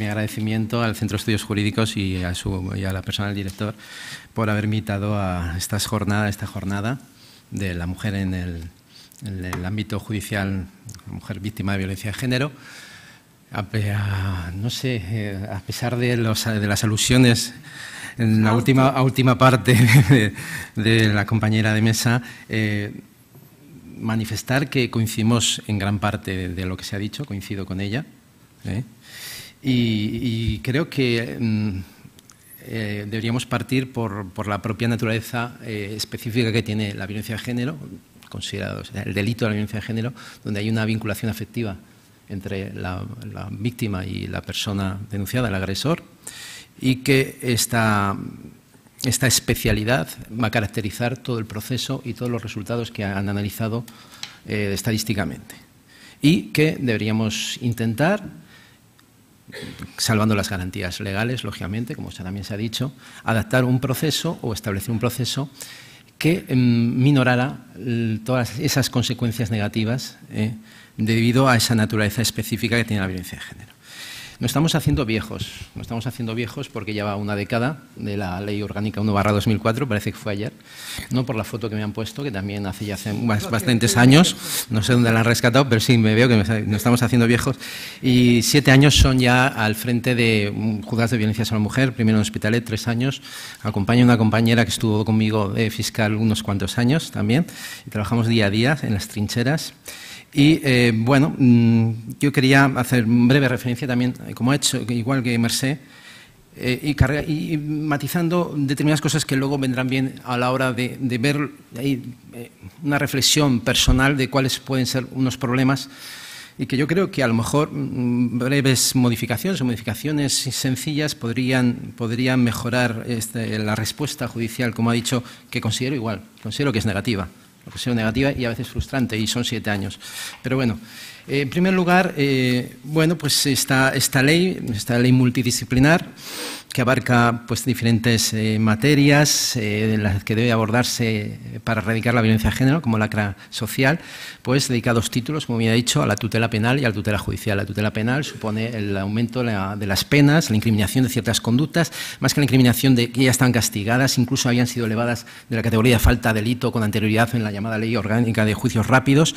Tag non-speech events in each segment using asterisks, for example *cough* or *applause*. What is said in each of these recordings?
mi agradecimiento al Centro de Estudios Jurídicos y a, su, y a la persona del director por haber invitado a estas jornada, esta jornada de la mujer en el, ámbito judicial, la mujer víctima de violencia de género. A, no sé, eh, a pesar de, las alusiones en la última, última parte *laughs* de, la compañera de mesa, eh, manifestar que coincidimos en gran parte de, lo que se ha dicho, coincido con ella. ¿eh? Y, creo que mm, eh, deberíamos partir por, por, la propia naturaleza eh, específica que tiene la violencia de género, considerado el delito de la violencia de género, donde hay una vinculación afectiva entre la, víctima y la persona denunciada, el agresor, y que esta, especialidad va a caracterizar todo el proceso y todos los resultados que han analizado eh, estadísticamente. Y que deberíamos intentar salvando las garantías legales, lógicamente, como también se ha dicho, adaptar un proceso o establecer un proceso que em, minorara todas esas consecuencias negativas eh, debido a esa naturaleza específica que tiene la violencia de género. Nos estamos haciendo viejos, nos estamos haciendo viejos porque lleva una década de la Ley Orgánica 1 2004, parece que fue ayer, no por la foto que me han puesto, que también hace ya hace bastantes años, no sé dónde la han rescatado, pero sí, me veo que nos estamos haciendo viejos. Y siete años son ya al frente de mm, juzgados de violencias a la mujer, primero en hospitales, eh, tres años, acompaño a una compañera que estuvo conmigo de eh, fiscal unos cuantos años también, y trabajamos día a día en las trincheras. Y eh, bueno, mm, yo quería hacer breve referencia también, eh, como ha hecho, igual que Mercé, eh, y, matizando determinadas cosas que luego vendrán bien a la hora de, ver una reflexión personal de cuáles pueden ser unos problemas y que yo creo que a lo mejor mm, breves modificaciones o modificaciones sencillas podrían, podrían mejorar este, la respuesta judicial, como ha dicho, que considero igual, considero que es negativa que sea negativa y a veces frustrante, y son siete años. Pero bueno, eh, en primer lugar, eh, bueno, pues esta, esta ley, esta ley multidisciplinar, que abarca pues, diferentes eh, materias eh, las que debe abordarse para erradicar la violencia de género, como lacra social, pues dedica dos títulos, como bien he dicho, a la tutela penal y a la tutela judicial. La tutela penal supone el aumento de las penas, la incriminación de ciertas conductas, más que la incriminación de que ya están castigadas, incluso habían sido elevadas de la categoría de falta de delito con anterioridad en la llamada ley orgánica de juicios rápidos,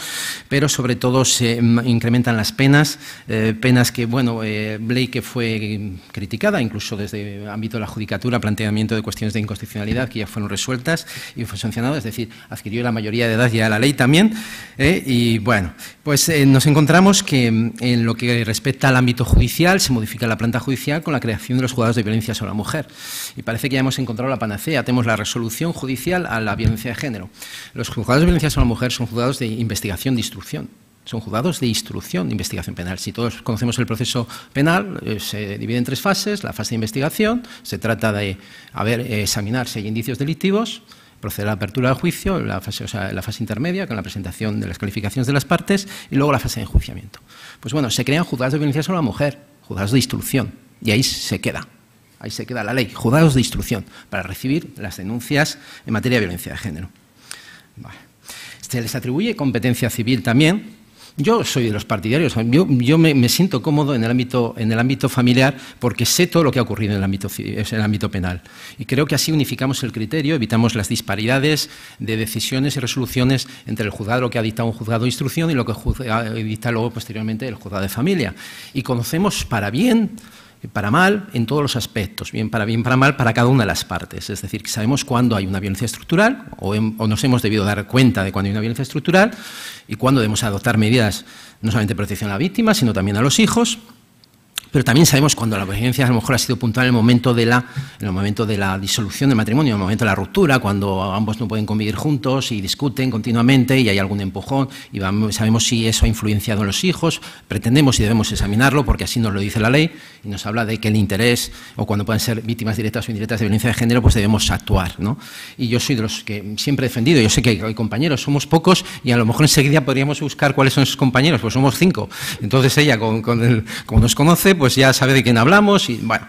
pero sobre todo se incrementan las penas, eh, penas que, bueno, Blake eh, que fue criticada incluso desde ámbito de la judicatura, planteamiento de cuestiones de inconstitucionalidad que ya fueron resueltas y fue sancionado, es decir, adquirió la mayoría de edad ya la ley también. Eh, y bueno, pues eh, nos encontramos que mm, en lo que respecta al ámbito judicial se modifica la planta judicial con la creación de los juzgados de violencia sobre la mujer. Y parece que ya hemos encontrado la panacea, tenemos la resolución judicial a la violencia de género. Los juzgados de violencia sobre la mujer son juzgados de investigación de instrucción son juzgados de instrucción de investigación penal. Si todos conocemos el proceso penal, eh, se divide en tres fases. La fase de investigación, se trata de eh, examinar si hay indicios delictivos, proceder a la apertura del juicio, la fase, intermedia, con la presentación de las calificaciones de las partes, y luego la fase de enjuiciamiento. Pues bueno, se crean juzgados de violencia sobre la mujer, juzgados de instrucción, y ahí se queda. Ahí se queda la ley, juzgados de instrucción, para recibir las denuncias en materia de violencia de género. Se les atribuye competencia civil también, yo soy de los partidarios, yo, me, siento cómodo en el, ámbito, familiar porque sé todo lo que ha ocurrido en el, ámbito, penal. Y creo que así unificamos el criterio, evitamos las disparidades de decisiones y resoluciones entre el juzgado, lo que ha dictado un juzgado de instrucción y lo que dicta luego posteriormente el juzgado de familia. Y conocemos para bien eh, para mal en todos los aspectos, bien para bien, para mal, para cada una de las partes. Es decir, que sabemos cuándo hay una violencia estructural o, o, nos hemos debido dar cuenta de cuándo hay una violencia estructural y cuándo debemos adoptar medidas no solamente de protección a la víctima, sino también a los hijos pero también sabemos cuando la obediencia a lo mejor ha sido puntual en el momento de la, en el momento de la disolución del matrimonio, en el momento de la ruptura, cuando ambos no pueden convivir juntos y discuten continuamente y hay algún empujón y sabemos si eso ha influenciado en los hijos, pretendemos y debemos examinarlo porque así nos lo dice la ley y nos habla de que el interés o cuando puedan ser víctimas directas o indirectas de violencia de género, pues debemos actuar. ¿no? Y yo soy de los que siempre he defendido, yo sé que hay compañeros, somos pocos y a lo mejor enseguida podríamos buscar cuáles son sus compañeros, pues somos cinco. Entonces ella, como nos conoce, pues pues ya sabe de quién hablamos y bueno.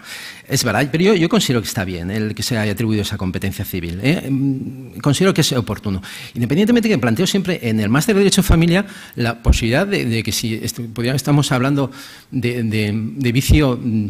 Es verdad, pero yo, considero que está bien ¿eh? el que se haya atribuido esa competencia civil. ¿eh? Mm, considero que es oportuno. Independientemente que planteo siempre en el máster de Derecho de Familia la posibilidad de, que si estamos hablando de, vicio mm,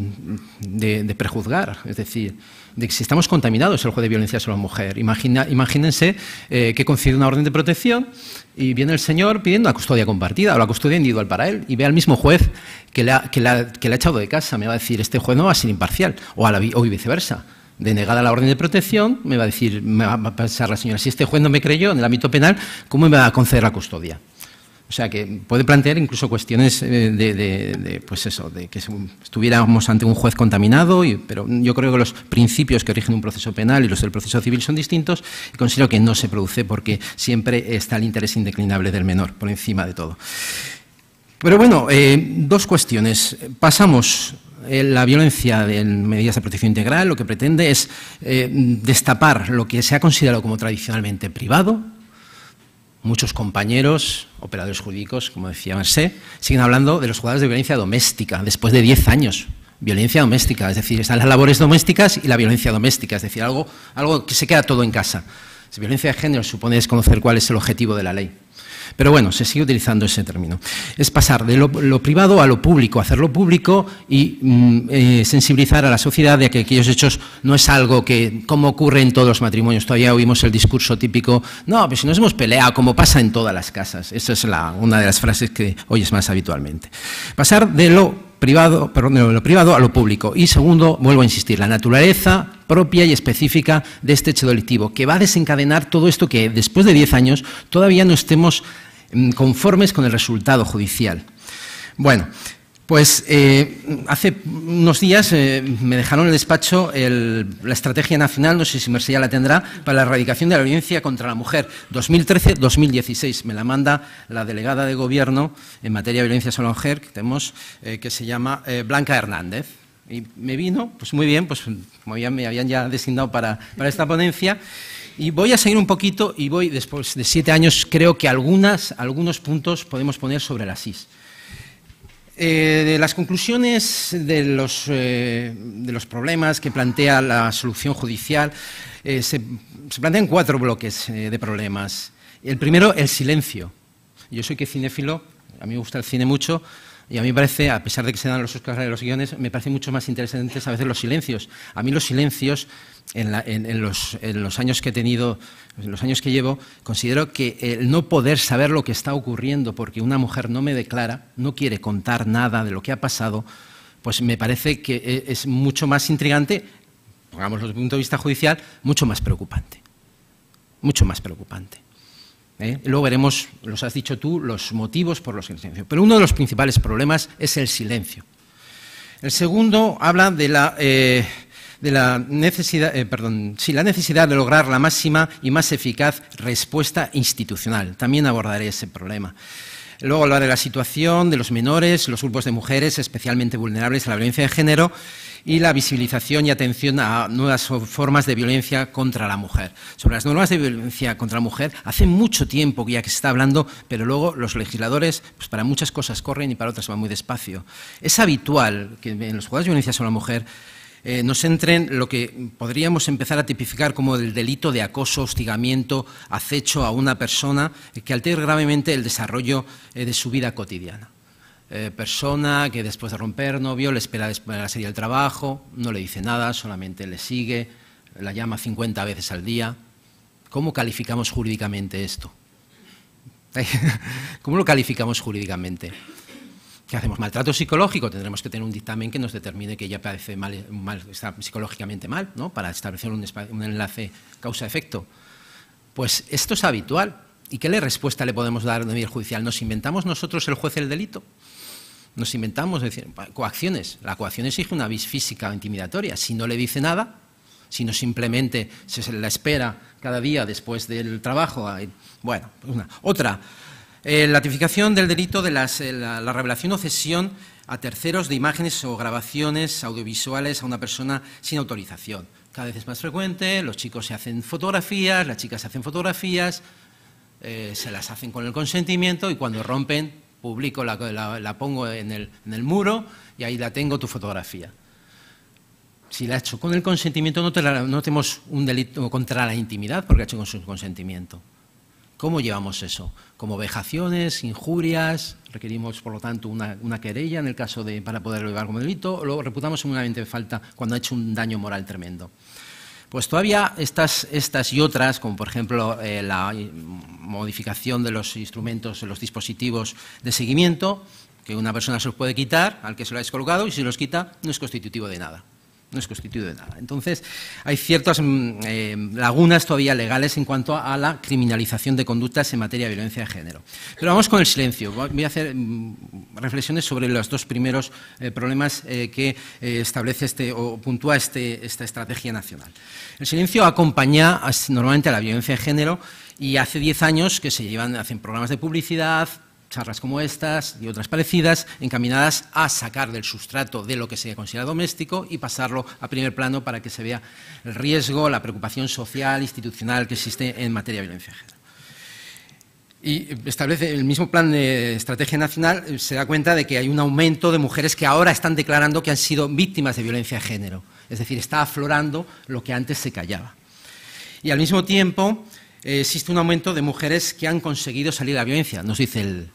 de prejuzgar, es decir, de que si estamos contaminados el juez de violencia sobre la mujer. Imagina, imagínense eh, que concede una orden de protección y viene el señor pidiendo la custodia compartida o la custodia individual para él y ve al mismo juez que le ha, que que le ha echado de casa. Me va a decir, este juez no va a ser imparcial o, a la, o viceversa. Denegada la orden de protección, me va a decir, me va a pasar la señora, si este juez no me creyó en el ámbito penal, ¿cómo me va a conceder la custodia? O sea, que puede plantear incluso cuestiones eh, de, pues eso, de que estuviéramos ante un juez contaminado, pero yo creo que los principios que origen un proceso penal y los del proceso civil son distintos y considero que no se produce porque siempre está el interés indeclinable del menor por encima de todo. Pero bueno, eh, dos cuestiones. Pasamos eh, la violencia en medidas de protección integral lo que pretende es eh, destapar lo que se ha considerado como tradicionalmente privado. Muchos compañeros, operadores jurídicos, como decía Mercé, siguen hablando de los jugadores de violencia doméstica después de 10 años. Violencia doméstica, es decir, están las labores domésticas y la violencia doméstica, es decir, algo, algo que se queda todo en casa. violencia de género supone desconocer cuál es el objetivo de la ley. Pero bueno, se sigue utilizando ese término. Es pasar de lo, privado a lo público, hacerlo público y mm, eh, sensibilizar a la sociedad de que aquellos hechos no es algo que, como ocurre en todos los matrimonios, todavía oímos el discurso típico, no, pues si nos hemos peleado, como pasa en todas las casas. Esa es una de las frases que oyes más habitualmente. Pasar de lo privado, perdón, de lo privado a lo público. Y segundo, vuelvo a insistir, la naturaleza propia y específica de este hecho delictivo, que va a desencadenar todo esto que después de diez años todavía no estemos mm, conformes con el resultado judicial. Bueno, pues eh, hace unos días eh, me dejaron en el despacho la Estrategia Nacional, no sé si Mercedes ya la tendrá, para la erradicación de la violencia contra la mujer 2013-2016. Me la manda la delegada de Gobierno en materia de violencia sobre la mujer, que tenemos, eh, que se llama Blanca Hernández. Y me vino, pues muy bien, pues como me habían ya designado para, esta ponencia. Y voy a seguir un poquito y voy, después de siete años, creo que algunos puntos podemos poner sobre la SIS. Eh, las conclusiones eh, de los, problemas que plantea la solución judicial eh, se, se, plantean cuatro bloques de problemas. El primero, el silencio. Yo soy que cinéfilo, a mí me gusta el cine mucho, y a mí me parece, a pesar de que se dan los Oscars de los guiones, me parece mucho más interesantes a veces los silencios. A mí los silencios, en, los, en, los, años que he tenido, en los años que llevo, considero que el no poder saber lo que está ocurriendo porque una mujer no me declara, no quiere contar nada de lo que ha pasado, pues me parece que e, es mucho más intrigante, pongámoslo desde el punto de vista judicial, mucho más preocupante. Mucho más preocupante. ¿eh? Luego veremos, los has dicho tú, los motivos por los que silencio. Pero uno de los principales problemas es el silencio. El segundo habla de la, eh, necesidad, eh, la necesidad de lograr la máxima y más eficaz respuesta institucional. También abordaré ese problema. Luego hablaré de la situación de los menores, los grupos de mujeres especialmente vulnerables a la violencia de género y la visibilización y atención a nuevas formas de violencia contra la mujer. Sobre las normas de violencia contra la mujer, hace mucho tiempo que ya que se está hablando, pero luego los legisladores pues para muchas cosas corren y para otras van muy despacio. Es habitual que en los juegos de violencia sobre la mujer eh, nos entren lo que podríamos empezar a tipificar como el delito de acoso, hostigamiento, acecho a una persona que altere gravemente el desarrollo eh, de su vida cotidiana. Eh, persona que después de romper novio le espera después de la serie del trabajo, no le dice nada, solamente le sigue, la llama 50 veces al día. ¿Cómo calificamos jurídicamente esto? *laughs* ¿Cómo lo calificamos jurídicamente? ¿Qué hacemos? ¿Maltrato psicológico? Tendremos que tener un dictamen que nos determine que ella mal, está psicológicamente mal, ¿no? Para establecer un, enlace causa-efecto. Pues esto es habitual. ¿Y qué le respuesta le podemos dar a nivel judicial? ¿Nos inventamos nosotros el juez el delito? nos inventamos decir, coacciones. La coacción exige una vis física intimidatoria. Si no le dice nada, sino simplemente se la espera cada día después del trabajo. Bueno, pues una. otra. Eh, la tipificación del delito de eh, la, revelación o cesión a terceros de imágenes o grabaciones audiovisuales a una persona sin autorización. Cada vez es más frecuente, los chicos se hacen fotografías, las chicas se hacen fotografías, eh, se las hacen con el consentimiento y cuando rompen publico, la, pongo en el, en el, muro y ahí la tengo tu fotografía. Si la ha hecho con el consentimiento, no, tenemos un delito contra la intimidad porque ha hecho con su consentimiento. ¿Cómo llevamos eso? Como vejaciones, injurias, requerimos por lo tanto una, querella en el caso de para poder llevar como delito, o lo reputamos en una falta cuando ha hecho un daño moral tremendo. Pues todavía estas, estas y otras, como por ejemplo eh, la modificación de los instrumentos, los dispositivos de seguimiento, que una persona se los puede quitar al que se lo ha descolocado y si los quita no es constitutivo de nada no es constituido de nada. Entonces, hay ciertas mm, eh, lagunas todavía legales en cuanto a la criminalización de conductas en materia de violencia de género. Pero vamos con el silencio. Voy a hacer mm, reflexiones sobre los dos primeros eh, problemas eh, que establece este, o puntúa este, esta estrategia nacional. El silencio acompaña normalmente a la violencia de género y hace diez años que se llevan, hacen programas de publicidad, charlas como estas y otras parecidas encaminadas a sacar del sustrato de lo que se considera doméstico y pasarlo a primer plano para que se vea el riesgo, la preocupación social, institucional que existe en materia de violencia de género. Y establece el mismo plan de estrategia nacional, eh, se da cuenta de que hay un aumento de mujeres que ahora están declarando que han sido víctimas de violencia de género. Es decir, está aflorando lo que antes se callaba. Y al mismo tiempo, eh, existe un aumento de mujeres que han conseguido salir de la violencia, nos dice el,